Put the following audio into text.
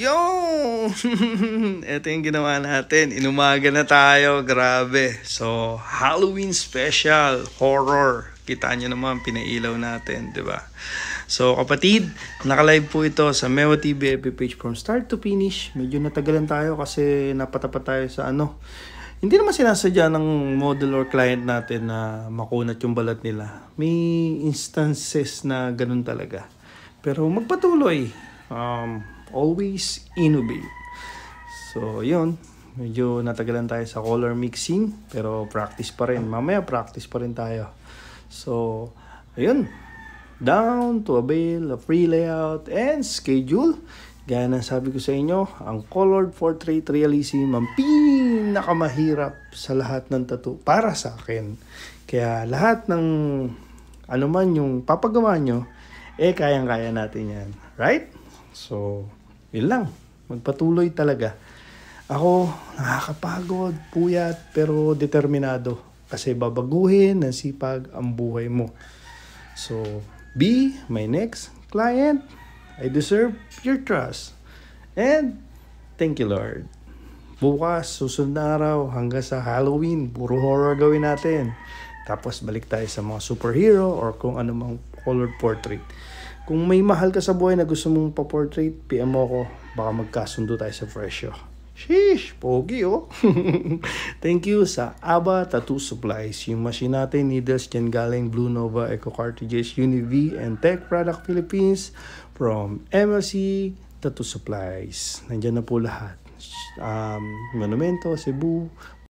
Yun! Ito yung ginawa natin. Inumaga na tayo. Grabe. So, Halloween special. Horror. Kita nyo naman, pinailaw natin, di ba? So, kapatid, nakalive po ito sa Mewa TV FB page from start to finish. Medyo natagalan tayo kasi napatapat tayo sa ano. Hindi naman sinasadya ng model or client natin na makunat yung balat nila. May instances na ganun talaga. Pero magpatuloy. Um, always innovate. So, yun. Medyo natagalan tayo sa color mixing, pero practice pa rin. Mamaya practice pa rin tayo. So, ayun. Down to bill, a free layout, and schedule. Gaya ng sabi ko sa inyo, ang colored portrait realism ang pinakamahirap sa lahat ng tattoo para sa akin. Kaya lahat ng ano man yung papagawa nyo, eh kayang-kaya natin yan. Right? So, yun lang. Magpatuloy talaga. Ako, nakakapagod, puyat, pero determinado. Kasi babaguhin ng sipag ang buhay mo. So, be my next client. I deserve your trust. And, thank you Lord. Bukas, susunod na araw, hanggang sa Halloween, puro horror gawin natin. Tapos balik tayo sa mga superhero or kung ano colored portrait. Kung may mahal ka sa buhay na gusto mong pa-portrait, PM mo ako. Baka magkasundo tayo sa presyo. Sheesh, pogi oh. Thank you sa ABBA Tattoo Supplies. Yung machine natin, needles dyan galing Blue Nova Eco Cartridges UniV and Tech Product Philippines from MLC Tattoo Supplies. Nandyan na po lahat. Um, Monumento, Cebu,